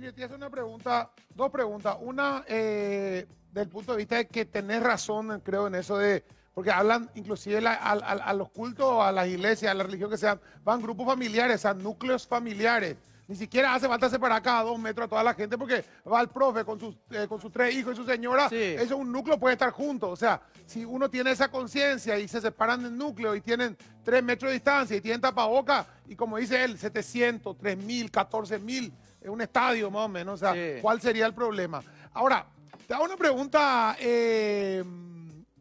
Yo te hace una pregunta, dos preguntas. Una, eh, del punto de vista de que tenés razón, creo, en eso de... Porque hablan inclusive a, los cultos, a las iglesias, a la religión que sean, van grupos familiares, a núcleos familiares. Ni siquiera hace falta separar cada dos metros a toda la gente porque va el profe con sus, eh, con sus tres hijos y su señora. Eso es un núcleo, puede estar junto O sea, si uno tiene esa conciencia y se separan del núcleo y tienen tres metros de distancia y tienen tapabocas y como dice él, 700, 3.000, 14.000 un estadio más o menos. O sea, ¿cuál sería el problema? Ahora, te hago una pregunta, eh,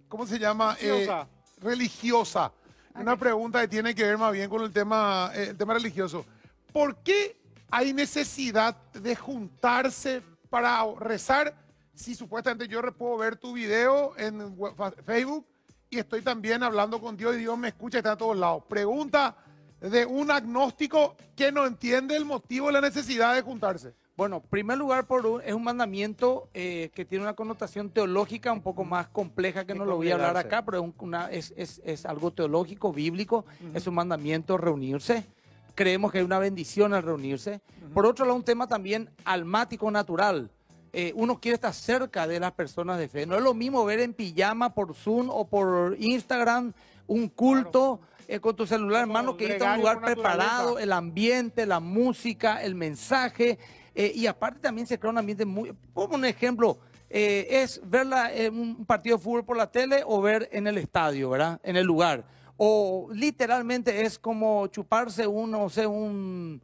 ¿cómo se llama? Eh, religiosa. religiosa. Una pregunta que tiene que ver más bien con el tema, eh, el tema religioso. ¿Por qué hay necesidad de juntarse para rezar si supuestamente yo puedo ver tu video en Facebook y estoy también hablando con Dios y Dios me escucha y está a todos lados? Pregunta de un agnóstico que no entiende el motivo y la necesidad de juntarse? Bueno, primer lugar, por un, es un mandamiento eh, que tiene una connotación teológica un poco más compleja que no lo voy a hablar acá, pero es, es, algo teológico, bíblico, es un mandamiento reunirse. Creemos que hay una bendición al reunirse. Por otro lado, un tema también almático natural. Eh, uno quiere estar cerca de las personas de fe. No es lo mismo ver en pijama por Zoom o por Instagram un culto con tu celular, hermano, que está un lugar preparado, el ambiente, la música, el mensaje, eh, y aparte también se crea un ambiente muy... Como un ejemplo, eh, es ver un partido de fútbol por la tele o ver en el estadio, ¿verdad? En el lugar. O literalmente es como chuparse uno, o sé, un...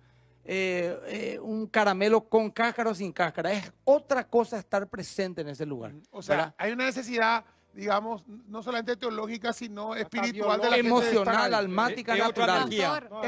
Eh, un caramelo con cáscara o sin cáscara. Es otra cosa estar presente en ese lugar. O sea, hay una necesidad digamos, no solamente teológica, sino espiritual Emocional, almática, natural.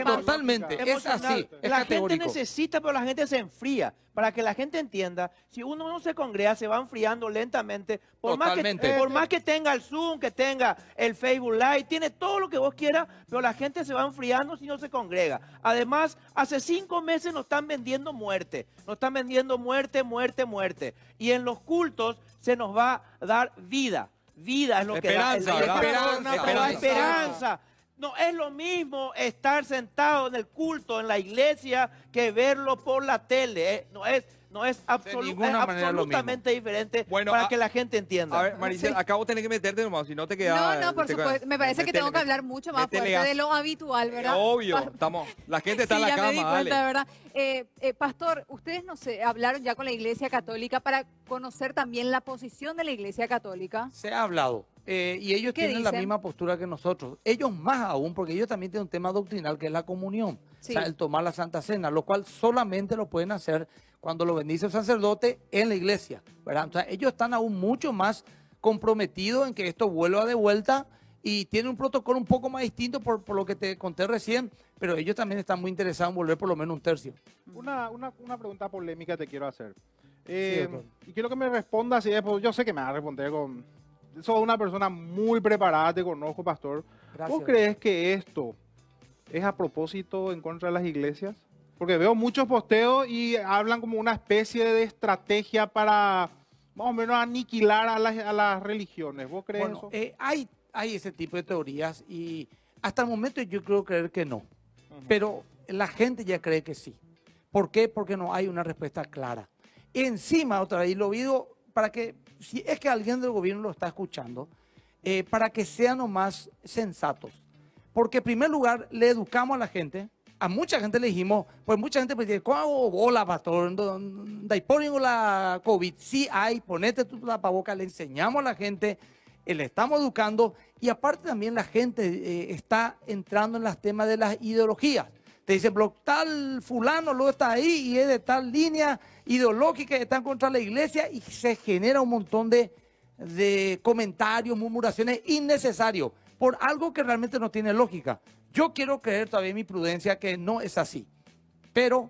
totalmente, es así. la gente necesita, pero la gente se enfría. Para que la gente entienda, si uno no se congrega, se va enfriando lentamente. Por, más que, por más que tenga el Zoom, que tenga el Facebook Live, tiene todo lo que vos quieras, pero la gente se va enfriando si no se congrega. Además, hace cinco meses nos están vendiendo muerte. Nos están vendiendo muerte, muerte, muerte. Y en los cultos se nos va a dar vida vida es lo que da. esperanza, esperanza. No, es lo mismo estar sentado en el culto, en la iglesia, que verlo por la tele. ¿eh? No es no, es, absolutamente diferente bueno, para ah, que la gente entienda. A ver, ah, Maricel, acabo de tener que meterte nomás, si no te quedas. No, no, este por supuesto. Me parece que tengo que hablar mucho más fuerte de lo habitual, ¿verdad? Obvio, estamos. La gente está en la ya cama. dale. Eh, eh, pastor, ustedes no sé, hablaron ya con la Iglesia Católica para conocer también la posición de la Iglesia Católica. Se ha hablado. Eh, y ellos tienen la misma postura que nosotros. Ellos más aún, porque ellos también tienen un tema doctrinal que es la comunión el tomar la Santa Cena, lo cual solamente lo pueden hacer cuando lo bendice el sacerdote en la iglesia, ¿verdad? ellos están aún mucho más comprometidos en que esto vuelva de vuelta y tiene un protocolo un poco más distinto por, lo que te conté recién, pero ellos también están muy interesados en volver por lo menos un tercio. Una, pregunta polémica te quiero hacer. Eh, y quiero que me respondas, y después, yo sé que me va a responder con... Sos una persona muy preparada, te conozco, pastor. ¿Tú crees que esto ¿Es a propósito en contra de las iglesias? Porque veo muchos posteos y hablan como una especie de estrategia para más o menos aniquilar a las, religiones. ¿Vos crees eso? Eh, hay, hay ese tipo de teorías y hasta el momento yo creo creer que no. Pero la gente ya cree que sí. ¿Por qué? Porque no hay una respuesta clara. Encima, otra vez, lo digo para que, si es que alguien del gobierno lo está escuchando, eh, para que sean lo más sensatos. Porque en primer lugar le educamos a la gente, a mucha gente le dijimos, pues mucha gente pues dice, ¿cómo bola, pastor? ¿Dai la COVID? Sí hay, ponete tu boca, le enseñamos a la gente, eh, le estamos educando y aparte también la gente eh, está entrando en los temas de las ideologías. Te dicen, tal fulano lo está ahí y es de tal línea ideológica, están contra la iglesia y se genera un montón de comentarios, murmuraciones innecesarios por algo que realmente no tiene lógica. Yo quiero creer todavía mi prudencia que no es así, pero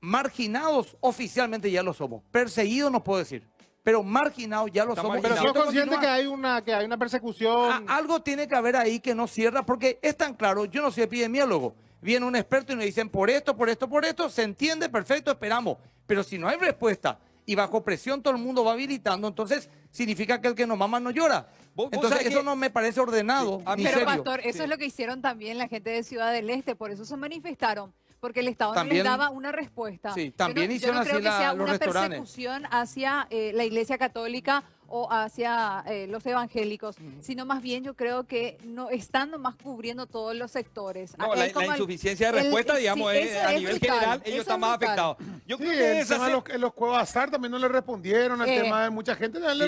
marginados oficialmente ya lo somos. Perseguidos no puedo decir, pero marginados ya lo somos. Pero soy consciente que hay, una, que hay una persecución. Ah, algo tiene que haber ahí que no cierra, porque es tan claro, yo no soy epidemiólogo. Viene un experto y nos dicen por esto, por esto, por esto, se entiende, perfecto, esperamos. Pero si no hay respuesta y bajo presión todo el mundo va habilitando, entonces significa que el que nos mama no llora. Entonces, eso no me parece ordenado. pero, Pastor, eso es lo que hicieron también la gente de Ciudad del Este, por eso se manifestaron porque el Estado no les daba una respuesta. Sí, también yo hicieron no creo que sea una persecución hacia eh, la Iglesia Católica o hacia eh, los evangélicos, sino más bien yo creo que no están más cubriendo todos los sectores. la, insuficiencia de respuesta, digamos, a nivel general, ellos están más afectados. Yo creo que los, Cuevas azar también no le respondieron al tema de mucha gente, no le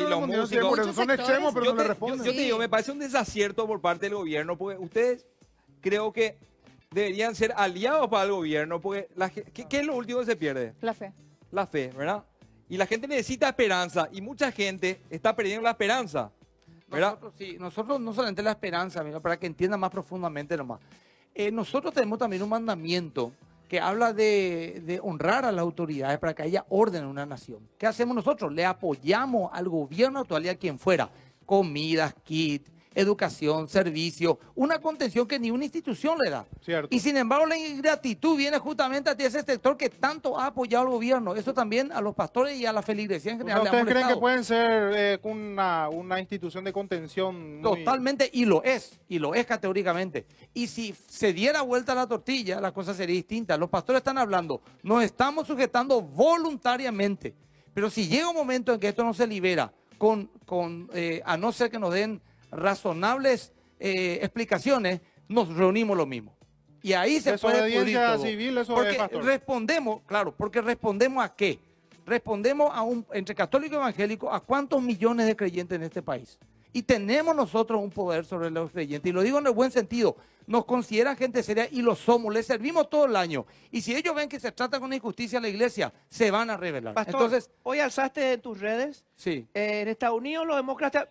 son extremos, pero no le responden. Yo, te digo, me parece un desacierto por parte del gobierno, porque ustedes creo que deberían ser aliados para el gobierno, porque la, ¿qué, ¿qué, es lo último que se pierde? La fe. La fe, ¿verdad? Y la gente necesita esperanza y mucha gente está perdiendo la esperanza. Nosotros, sí, nosotros no solamente la esperanza, para que entiendan más profundamente nomás. Eh, nosotros tenemos también un mandamiento que habla de, de, honrar a las autoridades para que haya orden en una nación. ¿Qué hacemos nosotros? Le apoyamos al gobierno actual y a quien fuera. Comidas, kit, educación, servicio, una contención que ni una institución le da. Y sin embargo la ingratitud viene justamente a ese sector que tanto ha apoyado al gobierno. Eso también a los pastores y a la feligresía en general. ¿Ustedes creen que pueden ser eh, una, institución de contención? Totalmente, y lo es, y lo es categóricamente. Y si se diera vuelta la tortilla, la cosa sería distinta. Los pastores están hablando, nos estamos sujetando voluntariamente. Pero si llega un momento en que esto no se libera, con, con eh, a no ser que nos den razonables eh, explicaciones, nos reunimos lo mismo. Y ahí se puede civil, eso porque respondemos, claro, porque respondemos a qué? Respondemos a un, entre católico y evangélico, a cuántos millones de creyentes en este país. Y tenemos nosotros un poder sobre los creyentes. Y lo digo en el buen sentido. Nos consideran gente seria y lo somos. Les servimos todo el año. Y si ellos ven que se trata con injusticia a la iglesia, se van a revelar. Entonces, hoy alzaste en tus redes. Sí. Eh, en Estados Unidos los demócratas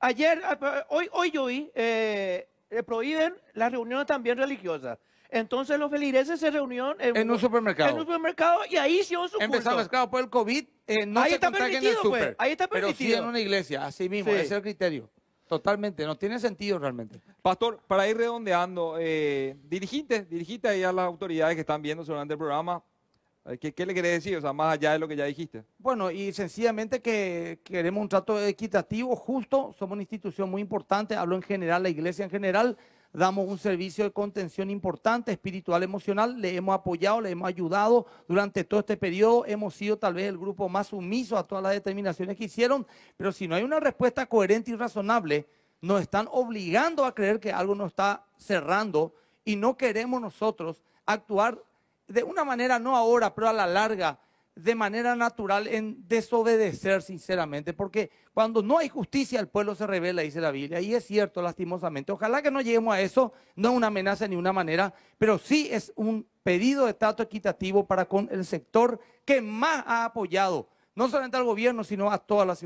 Ayer, ah, hoy, hoy yo vi, eh, prohíben las reuniones también religiosas. Entonces los feligreses se reunieron en, un supermercado. En un supermercado y ahí sí su a buscar por el COVID, eh, no se está en el super, pues. ahí está permitido. Pero sí en una iglesia, así mismo, ese es el criterio. Totalmente, no tiene sentido realmente. Pastor, para ir redondeando, eh, ahí a las autoridades que están viendo durante el programa, eh, ¿Qué, le querés decir? O sea, más allá de lo que ya dijiste. Bueno, y sencillamente que queremos un trato equitativo, justo. Somos una institución muy importante, hablo en general, la iglesia en general. Damos un servicio de contención importante, espiritual, emocional. Le hemos apoyado, le hemos ayudado durante todo este periodo. Hemos sido tal vez el grupo más sumiso a todas las determinaciones que hicieron. Pero si no hay una respuesta coherente y razonable, nos están obligando a creer que algo nos está cerrando y no queremos nosotros actuar de una manera, no ahora, pero a la larga, de manera natural en desobedecer sinceramente, porque cuando no hay justicia el pueblo se revela, dice la Biblia, y es cierto lastimosamente. Ojalá que no lleguemos a eso, no es una amenaza ni una manera, pero sí es un pedido de trato equitativo para con el sector que más ha apoyado, no solamente al gobierno, sino a toda la